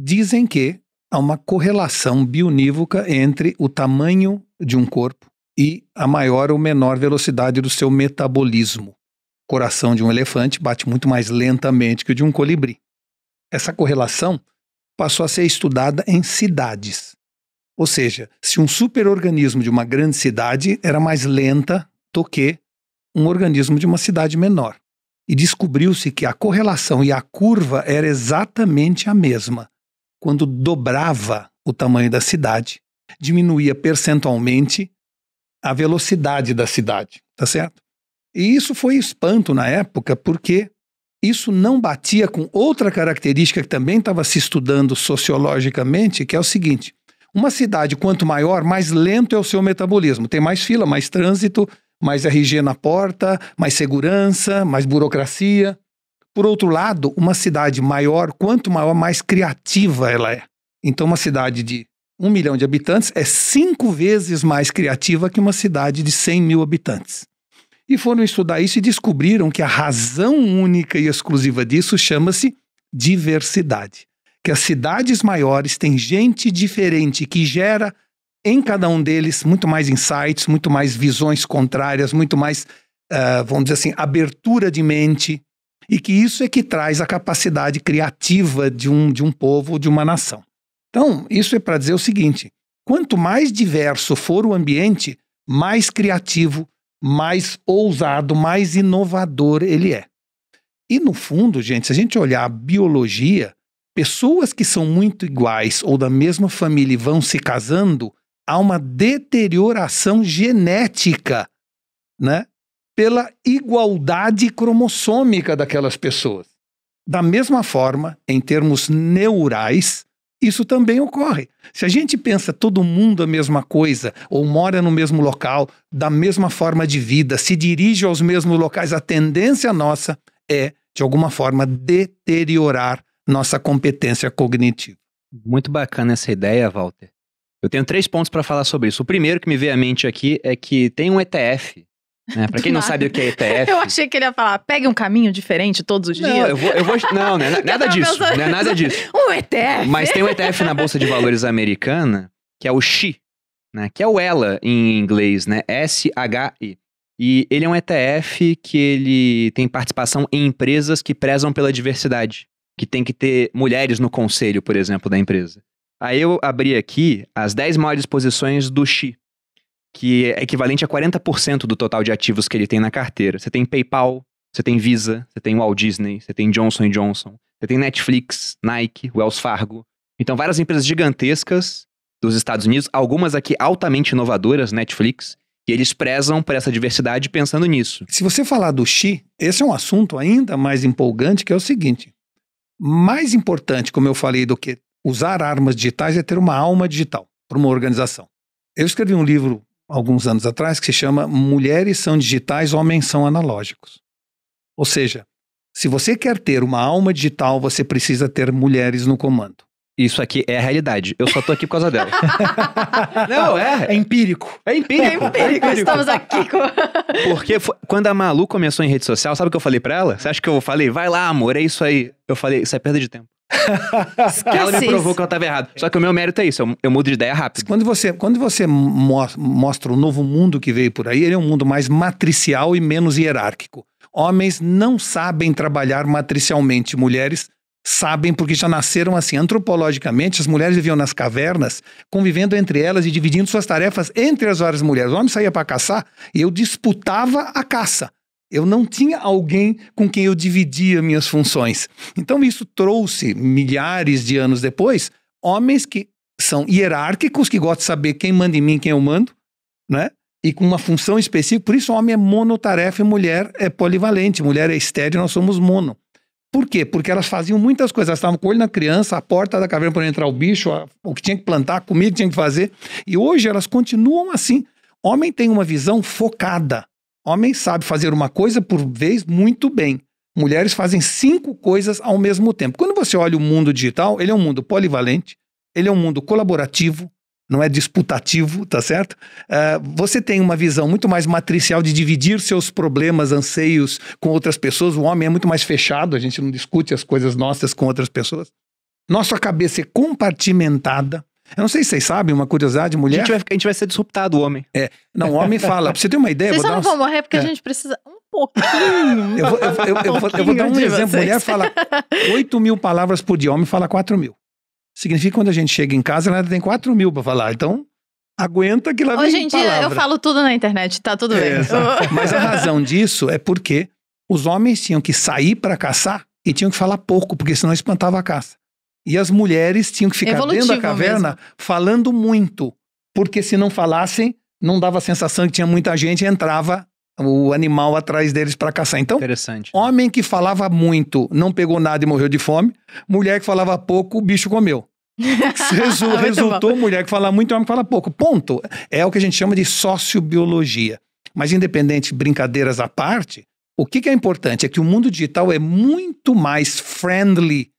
dizem que há uma correlação bionívoca entre o tamanho de um corpo e a maior ou menor velocidade do seu metabolismo. O coração de um elefante bate muito mais lentamente que o de um colibri. Essa correlação passou a ser estudada em cidades. Ou seja, se um superorganismo de uma grande cidade era mais lenta do que um organismo de uma cidade menor. E descobriu-se que a correlação e a curva era exatamente a mesma quando dobrava o tamanho da cidade, diminuía percentualmente a velocidade da cidade, tá certo? E isso foi espanto na época, porque isso não batia com outra característica que também estava se estudando sociologicamente, que é o seguinte: uma cidade, quanto maior, mais lento é o seu metabolismo. Tem mais fila, mais trânsito, mais RG na porta, mais segurança, mais burocracia. Por outro lado, uma cidade maior, quanto maior, mais criativa ela é. Então, uma cidade de um milhão de habitantes é cinco vezes mais criativa que uma cidade de 100 mil habitantes. E foram estudar isso e descobriram que a razão única e exclusiva disso chama-se diversidade. Que as cidades maiores têm gente diferente que gera em cada um deles muito mais insights, muito mais visões contrárias, muito mais, uh, vamos dizer assim, abertura de mente, e que isso é que traz a capacidade criativa de um, de um povo, de uma nação. Então, isso é para dizer o seguinte: quanto mais diverso for o ambiente, mais criativo, mais ousado, mais inovador ele é. E no fundo, gente, se a gente olhar a biologia, pessoas que são muito iguais ou da mesma família e vão se casando, há uma deterioração genética, né? pela igualdade cromossômica daquelas pessoas. Da mesma forma, em termos neurais, isso também ocorre. Se a gente pensa todo mundo a mesma coisa, ou mora no mesmo local, da mesma forma de vida, se dirige aos mesmos locais, a tendência nossa é, de alguma forma, deteriorar nossa competência cognitiva. Muito bacana essa ideia, Walter. Eu tenho três pontos para falar sobre isso. O primeiro que me veio à mente aqui é que tem um ETF é, pra quem não sabe o que é ETF. Eu achei que ele ia falar, pegue um caminho diferente todos os não, dias. Eu vou, eu vou, não, né nada disso. Não é né? nada disso. Um ETF. Mas tem um ETF na Bolsa de Valores americana, que é o XI, né? Que é o ELA em inglês, né? S-H-I. E ele é um ETF que ele tem participação em empresas que prezam pela diversidade. Que tem que ter mulheres no conselho, por exemplo, da empresa. Aí eu abri aqui as 10 maiores posições do XI que é equivalente a 40% do total de ativos que ele tem na carteira. Você tem PayPal, você tem Visa, você tem Walt Disney, você tem Johnson Johnson, você tem Netflix, Nike, Wells Fargo. Então, várias empresas gigantescas dos Estados Unidos, algumas aqui altamente inovadoras, Netflix, e eles prezam por essa diversidade pensando nisso. Se você falar do Xi, esse é um assunto ainda mais empolgante, que é o seguinte: mais importante, como eu falei, do que usar armas digitais é ter uma alma digital para uma organização. Eu escrevi um livro alguns anos atrás que se chama Mulheres são digitais, homens são analógicos. Ou seja, se você quer ter uma alma digital, você precisa ter mulheres no comando. Isso aqui é a realidade. Eu só tô aqui por causa dela. não, é. É, é empírico. É empírico. É empírico. Estamos aqui com. Porque foi, quando a Malu começou em rede social, sabe o que eu falei pra ela? Você acha que eu falei, vai lá, amor, é isso aí? Eu falei, isso é perda de tempo. Ela me provou que eu estava errado. Só que o meu mérito é isso, eu, eu, mudo de ideia rápido. Quando você, quando você mostra o novo mundo que veio por aí, ele é um mundo mais matricial e menos hierárquico. Homens não sabem trabalhar matricialmente, mulheres sabem porque já nasceram assim. Antropologicamente, as mulheres viviam nas cavernas, convivendo entre elas e dividindo suas tarefas entre as várias mulheres. O homem saía para caçar e eu disputava a caça. Eu não tinha alguém com quem eu dividia minhas funções. Então isso trouxe, milhares de anos depois, homens que são hierárquicos, que gostam de saber quem manda em mim, quem eu mando, né? E com uma função específica. Por isso, homem é monotarefa e mulher é polivalente. Mulher é estéreo, nós somos mono. Por quê? Porque elas faziam muitas coisas. Elas estavam com o olho na criança, a porta da caverna para entrar o bicho, a, o que tinha que plantar, a comida que tinha que fazer. E hoje elas continuam assim. Homem tem uma visão focada. Homem sabe fazer uma coisa por vez muito bem. Mulheres fazem cinco coisas ao mesmo tempo. Quando você olha o mundo digital, ele é um mundo polivalente, ele é um mundo colaborativo, não é disputativo, tá certo? Uh, você tem uma visão muito mais matricial de dividir seus problemas, anseios com outras pessoas. O homem é muito mais fechado, a gente não discute as coisas nossas com outras pessoas. Nossa cabeça é compartimentada. Eu não sei se vocês sabem, uma curiosidade, mulher. A gente vai, a gente vai ser disruptado, o homem. É. Não, o homem fala. Pra você ter uma ideia. Vocês só não vão morrer porque é. a gente precisa um pouquinho. eu, vou, eu, eu, eu, vou, eu vou dar um exemplo. Vocês. Mulher fala 8 mil palavras por dia, homem fala 4 mil. Significa que quando a gente chega em casa, ela tem 4 mil pra falar. Então, aguenta que lá Hoje vem Hoje em dia palavra. eu falo tudo na internet, tá tudo é, bem. Mas a razão disso é porque os homens tinham que sair para caçar e tinham que falar pouco, porque senão espantava a caça. E as mulheres tinham que ficar Evolutivo dentro da caverna mesmo. falando muito, porque se não falassem, não dava a sensação que tinha muita gente e entrava o animal atrás deles para caçar. Então, né? homem que falava muito não pegou nada e morreu de fome, mulher que falava pouco, o bicho comeu. resultou bom. mulher que fala muito e homem que fala pouco. Ponto. É o que a gente chama de sociobiologia. Mas, independente, brincadeiras à parte, o que, que é importante é que o mundo digital é muito mais friendly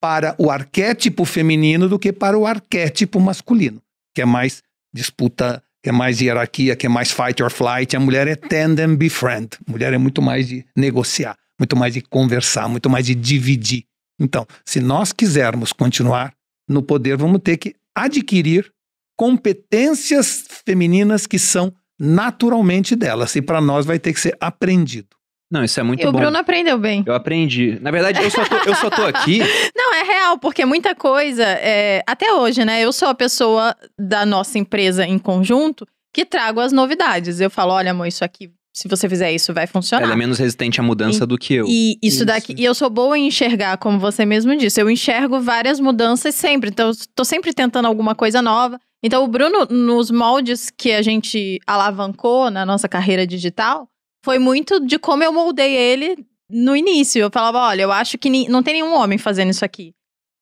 para o arquétipo feminino do que para o arquétipo masculino, que é mais disputa, que é mais hierarquia, que é mais fight or flight. A mulher é tend and befriend. A mulher é muito mais de negociar, muito mais de conversar, muito mais de dividir. Então, se nós quisermos continuar no poder, vamos ter que adquirir competências femininas que são naturalmente delas e para nós vai ter que ser aprendido. Não, isso é muito e bom. O Bruno aprendeu bem. Eu aprendi. Na verdade, eu só tô, eu só tô aqui. Não, é real, porque muita coisa, é, até hoje, né? Eu sou a pessoa da nossa empresa em conjunto que trago as novidades. Eu falo, olha, amor, isso aqui, se você fizer isso, vai funcionar. Ela é menos resistente à mudança e, do que eu. E isso, isso, daqui. E eu sou boa em enxergar, como você mesmo disse. Eu enxergo várias mudanças sempre. Então, eu tô sempre tentando alguma coisa nova. Então, o Bruno, nos moldes que a gente alavancou na nossa carreira digital, foi muito de como eu moldei ele no início, eu falava: olha, eu acho que não tem nenhum homem fazendo isso aqui.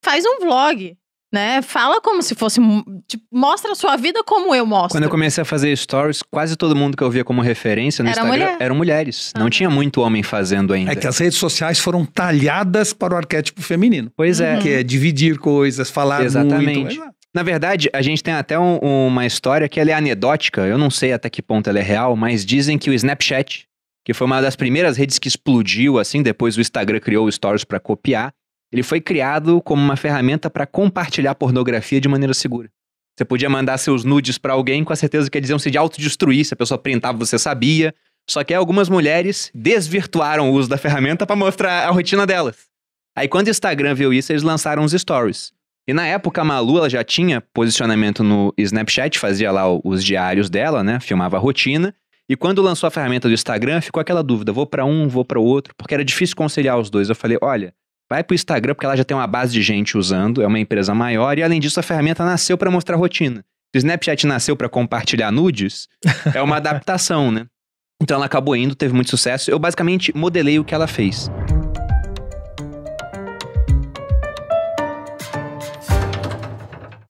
Faz um vlog, né? Fala como se fosse. Tipo, mostra a sua vida como eu mostro. Quando eu comecei a fazer stories, quase todo mundo que eu via como referência no Era Instagram mulher. eram mulheres. Uhum. Não tinha muito homem fazendo ainda. É que as redes sociais foram talhadas para o arquétipo feminino. Pois é. Uhum. Que é dividir coisas, falar Exatamente. Muito. É. Na verdade, a gente tem até um, uma história que ela é anedótica, eu não sei até que ponto ela é real, mas dizem que o Snapchat que foi uma das primeiras redes que explodiu assim, depois o Instagram criou o Stories para copiar. Ele foi criado como uma ferramenta para compartilhar pornografia de maneira segura. Você podia mandar seus nudes para alguém com a certeza que eles iam se autodestruir, se a pessoa printava, você sabia. Só que algumas mulheres desvirtuaram o uso da ferramenta para mostrar a rotina delas. Aí quando o Instagram viu isso, eles lançaram os stories. E na época a Malu ela já tinha posicionamento no Snapchat, fazia lá os diários dela, né? Filmava a rotina. E quando lançou a ferramenta do Instagram, ficou aquela dúvida: vou para um, vou para outro, porque era difícil conciliar os dois. Eu falei: olha, vai para o Instagram, porque ela já tem uma base de gente usando, é uma empresa maior, e além disso, a ferramenta nasceu para mostrar rotina. Se o Snapchat nasceu para compartilhar nudes, é uma adaptação, né? Então ela acabou indo, teve muito sucesso. Eu basicamente modelei o que ela fez.